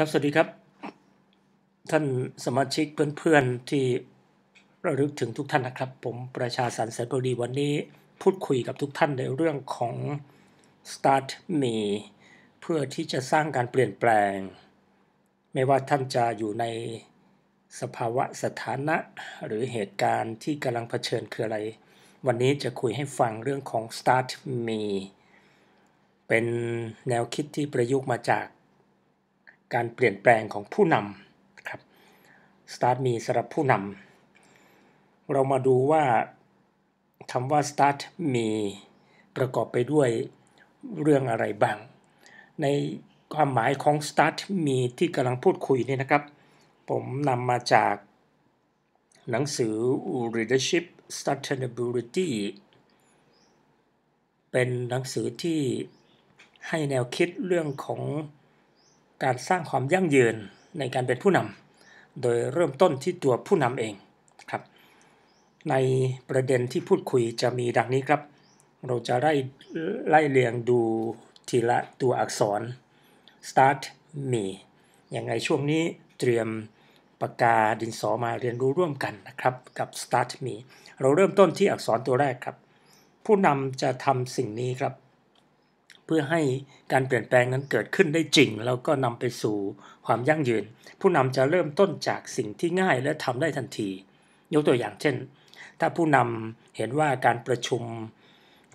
ครับสวัสดีครับ ท่านสมาชิกเพื่อนๆที่ระลึกถึงทุกท่านนะครับ ผมประชาสันเสนบดรีวันนี้ พูดคุยกับทุกท่านในเรื่องของ Start Me เพื่อที่จะสร้างการเปลี่ยนแปลง ไม่ว่าท่านจะอยู่ในสภาวะสถานะหรือเหตุการณ์ที่กำลังเผชิญคืออะไร วันนี้จะคุยให้ฟังเรื่องของ Start Me เป็นแนวคิดที่ประยุกต์มาจากการเปลี่ยนแปลงของผู้นำครับ start มีสำหรับผู้นำ เรามาดูว่าคำว่า start มีประกอบไปด้วยเรื่องอะไรบ้าง ในความหมายของ start มีที่กำลังพูดคุยนี่นะครับ ผมนำมาจาก หนังสือ leadership sustainability เป็นหนังสือที่ให้แนวคิดเรื่องของการสร้างความยั่งยืนในการเป็นผู้นำโดยเริ่มต้นที่ตัวผู้นำเองครับ ในประเด็นที่พูดคุยจะมีดังนี้ครับ เราจะไล่ไล่เรียงดูทีละตัวอักษร start me อย่างไรช่วงนี้เตรียมปากกาดินสอมาเรียนรู้ร่วมกันนะครับกับ start me เราเริ่มต้นที่อักษรตัวแรกครับ ผู้นำจะทำสิ่งนี้ครับเพื่อให้การเปลี่ยนแปลงนั้นเกิดขึ้นได้จริงแล้วก็นำไปสู่ความยั่งยืน ผู้นำจะเริ่มต้นจากสิ่งที่ง่ายและทำได้ทันที ยกตัวอย่างเช่น ถ้าผู้นำเห็นว่าการประชุม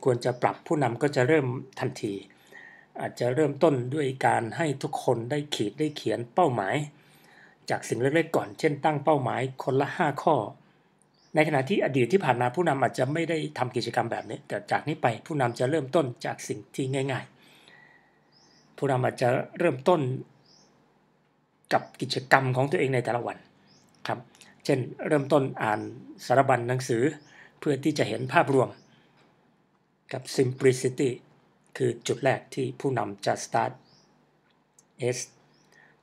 ควรจะปรับผู้นำก็จะเริ่มทันที อาจจะเริ่มต้นด้วยการให้ทุกคนได้ขีดได้เขียนเป้าหมาย จากสิ่งเล็กๆก่อนเช่นตั้งเป้าหมายคนละ 5 ข้อในขณะที่อดีตที่ผ่านมาผู้นำอาจจะไม่ได้ทำกิจกรรมแบบนี้แต่จากนี้ไปผู้นำจะเริ่มต้นจากสิ่งที่ง่าย ๆ ผู้นำอาจจะเริ่มต้น กับกิจกรรมของตัวเองในแต่ละวันครับเช่นเริ่มต้นอ่านสารบัญหนังสือเพื่อที่จะเห็นภาพรวมกับ simplicity คือจุดแรกที่ผู้นำจะ start S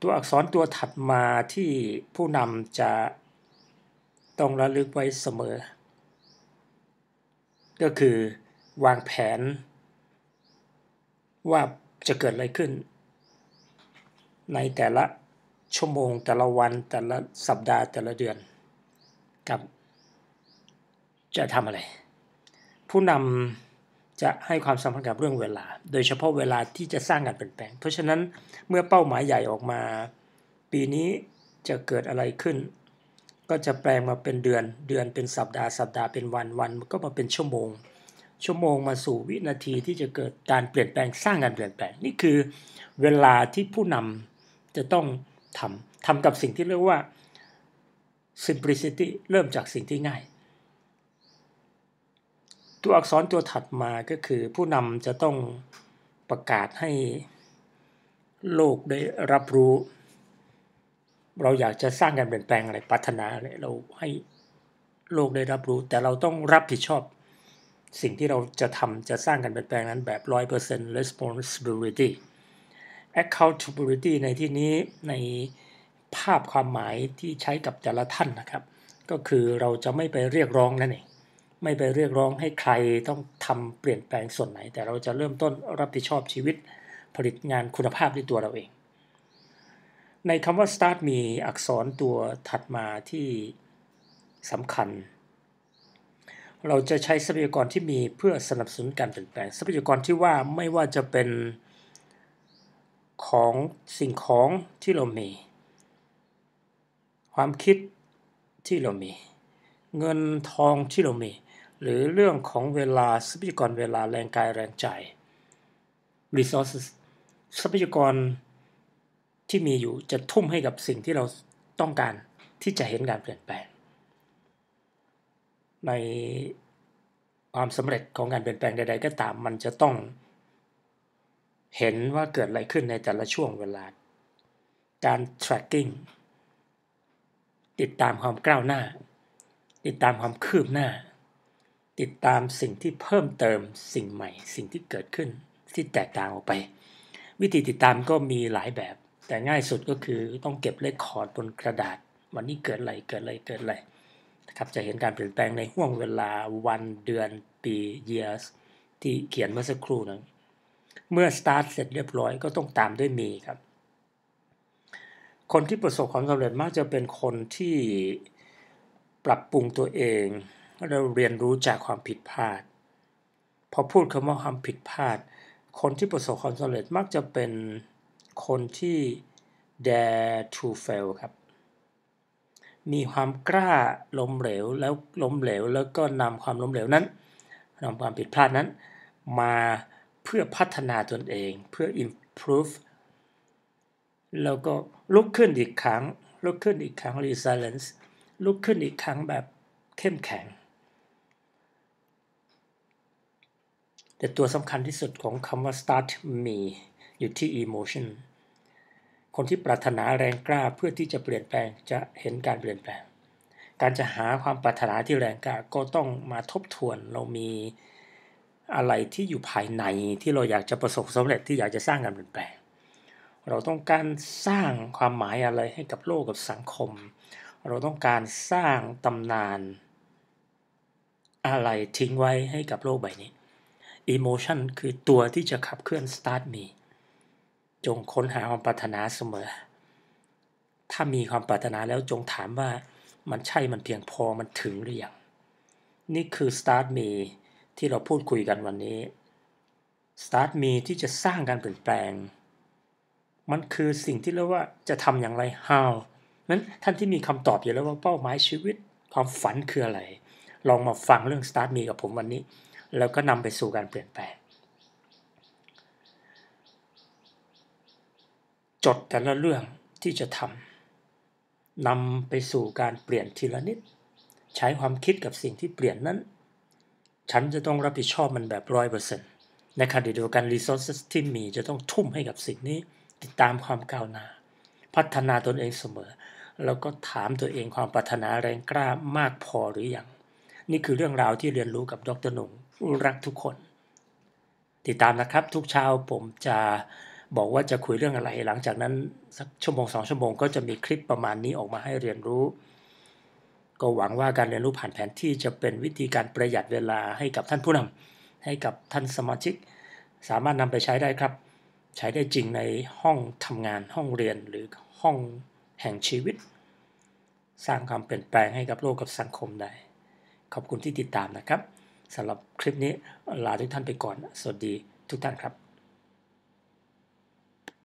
ตัวอักษรตัวถัดมาที่ผู้นำจะต้องระลึกไว้เสมอ ก็คือวางแผน ว่าจะเกิดอะไรขึ้น ในแต่ละชั่วโมง แต่ละวันแต่ละสัปดาห์แต่ละเดือนกับ จะทำอะไร ผู้นำจะให้ความสำคัญกับเรื่องเวลา โดยเฉพาะเวลาที่จะสร้างการเปลี่ยนแปลงเพราะฉะนั้นเมื่อเป้าหมายใหญ่ออกมา ปีนี้จะเกิดอะไรขึ้นก็จะแปลงมาเป็นเดือน เดือนเป็นสัปดาห์ สัปดาห์เป็นวันวันก็มาเป็นชั่วโมง ชั่วโมงมาสู่วินาที ที่จะเกิดการเปลี่ยนแปลงสร้างการเปลี่ยนแปลงนี่คือเวลาที่ผู้นำจะต้องทำทำกับสิ่งที่เรียกว่า simplicity เริ่มจากสิ่งที่ง่าย ตัวอักษรตัวถัดมาก็คือผู้นำจะต้องประกาศให้โลกได้รับรู้เราอยากจะสร้างการเปลี่ยนแปลงอะไรปรารถนาอะไรเราให้โลกได้รับรู้แต่เราต้องรับผิดชอบสิ่งที่เราจะทำจะสร้างการเปลี่ยนแปลงนั้นแบบ 100% responsibility accountability ในที่นี้ในภาพความหมายที่ใช้กับแต่ละท่านนะครับ ก็คือเราจะไม่ไปเรียกร้องนั่นเองไม่ไปเรียกร้องให้ใครต้องทำเปลี่ยนแปลงส่วนไหน แต่เราจะเริ่มต้นรับผิดชอบชีวิตผลิตงานคุณภาพด้วยตัวเราเองในคำว่า start มีอักษรตัวถัดมาที่สำคัญ เราจะใช้ทรัพยากรที่มีเพื่อสนับสนุนการเปลี่ยนแปลงทรัพยากรที่ว่าไม่ว่าจะเป็นของสิ่งของที่เรามี ความคิดที่เรามี เงินทองที่เรามี หรือเรื่องของเวลาทรัพยากรเวลาแรงกายแรงใจ resources ทรัพยากรที่มีอยู่จะทุ่มให้กับสิ่งที่เราต้องการที่จะเห็นการเปลี่ยนแปลง ในความสำเร็จของการเปลี่ยนแปลงใด ๆ ก็ตามมันจะต้องเห็นว่าเกิดอะไรขึ้นในแต่ละช่วงเวลา การ tracking ติดตามความก้าวหน้า ติดตามความคืบหน้า ติดตามสิ่งที่เพิ่มเติมสิ่งใหม่ สิ่งที่เกิดขึ้นที่แตกต่างออกไป วิธีติดตามก็มีหลายแบบแต่ง่ายสุดก็คือต้องเก็บเลขคอร์ดบนกระดาษ วันนี้เกิดอะไรเกิดอะไรเกิดอะไรนะครับจะเห็นการเปลี่ยนแปลงในห่วงเวลาวันเดือนปี years ที่เขียนเมื่อสักครู่นั้นเมื่อ start เสร็จเรียบร้อยก็ต้องตามด้วยมีครับ คนที่ประสบความสำเร็จมักจะเป็นคนที่ปรับปรุงตัวเอง เราเรียนรู้จากความผิดพลาด พอพูดคำว่าความผิดพลาด คนที่ประสบความสำเร็จมักจะเป็นคนที่ dare to fail ครับ มีความกล้าล้มเหลวแล้วล้มเหลว แล้วก็นำความล้มเหลวนั้นนำความผิดพลาดนั้น มาเพื่อพัฒนาตนเองเพื่อ improve แล้วก็ลุกขึ้นอีกครั้ง ลุกขึ้นอีกครั้ง resilience ลุกขึ้นอีกครั้งแบบเข้มแข็ง แต่ตัวสำคัญที่สุดของคำว่า start me อยู่ที่ emotion คนที่ปรารถนาแรงกล้าเพื่อที่จะเปลี่ยนแปลงจะเห็นการเปลี่ยนแปลง การจะหาความปรารถนาที่แรงกล้าก็ต้องมาทบทวนเรามีอะไรที่อยู่ภายในที่เราอยากจะประสบสำเร็จที่อยากจะสร้างการเปลี่ยนแปลง เราต้องการสร้างความหมายอะไรให้กับโลกกับสังคม เราต้องการสร้างตำนาน อะไรทิ้งไว้ให้กับโลกใบนี้ Emotion คือตัวที่จะขับเคลื่อน Start Me จงค้นหาความปรารถนาเสมอ ถ้ามีความปรารถนาแล้วจงถามว่ามันใช่มันเพียงพอมันถึงหรือยัง นี่คือ Start Me ที่เราพูดคุยกันวันนี้ Start Me ที่จะสร้างการเปลี่ยนแปลง มันคือสิ่งที่เรียกว่าจะทำอย่างไร how นั้นท่านที่มีคำตอบอยู่แล้วว่าเป้าหมายชีวิต ความฝันคืออะไร ลองมาฟังเรื่อง Start Me กับผมวันนี้ แล้วก็นำไปสู่การเปลี่ยนแปลงจดแต่ละเรื่องที่จะทำนำไปสู่การเปลี่ยนทีละนิด ใช้ความคิดกับสิ่งที่เปลี่ยนนั้น ฉันจะต้องรับผิดชอบมันแบบร้อยเปอร์เซ็นต์ในขณะเดียวกันรีซอสที่มีจะต้องทุ่มให้กับสิ่งนี้ ติดตามความก้าวหน้าพัฒนาตนเองเสมอ แล้วก็ถามตัวเองความปรารถนาแรงกล้ามากพอหรืออยังนี่คือเรื่องราวที่เรียนรู้กับดรหนุ่มรักทุกคน ติดตามนะครับ ทุกเช้าผมจะบอกว่าจะคุยเรื่องอะไร หลังจากนั้นสักชั่วโมงสองชั่วโมง ก็จะมีคลิปประมาณนี้ออกมาให้เรียนรู้ ก็หวังว่าการเรียนรู้ผ่านแผนที่จะเป็นวิธีการประหยัดเวลาให้กับท่านผู้นำ ให้กับท่านสมาชิกสามารถนำไปใช้ได้ครับ ใช้ได้จริงในห้องทำงานห้องเรียนหรือห้องแห่งชีวิต สร้างความเปลี่ยนแปลงให้กับโลกกับสังคมได้ ขอบคุณที่ติดตามนะครับสำหรับคลิปนี้ลาทุกท่านไปก่อน สวัสดีทุกท่านครับ